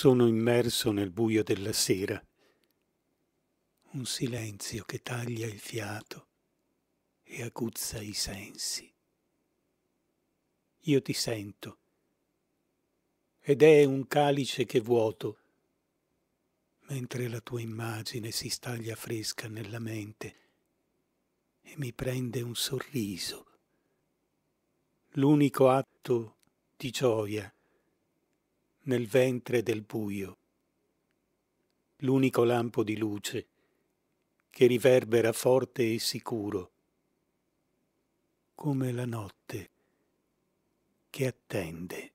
Sono immerso nel buio della sera. Un silenzio che taglia il fiato e aguzza i sensi. Io ti sento ed è un calice che vuoto, mentre la tua immagine si staglia fresca nella mente e mi prende un sorriso, l'unico atto di gioia nel ventre del buio. L'unico lampo di luce che riverbera forte e sicuro, come la notte che attende.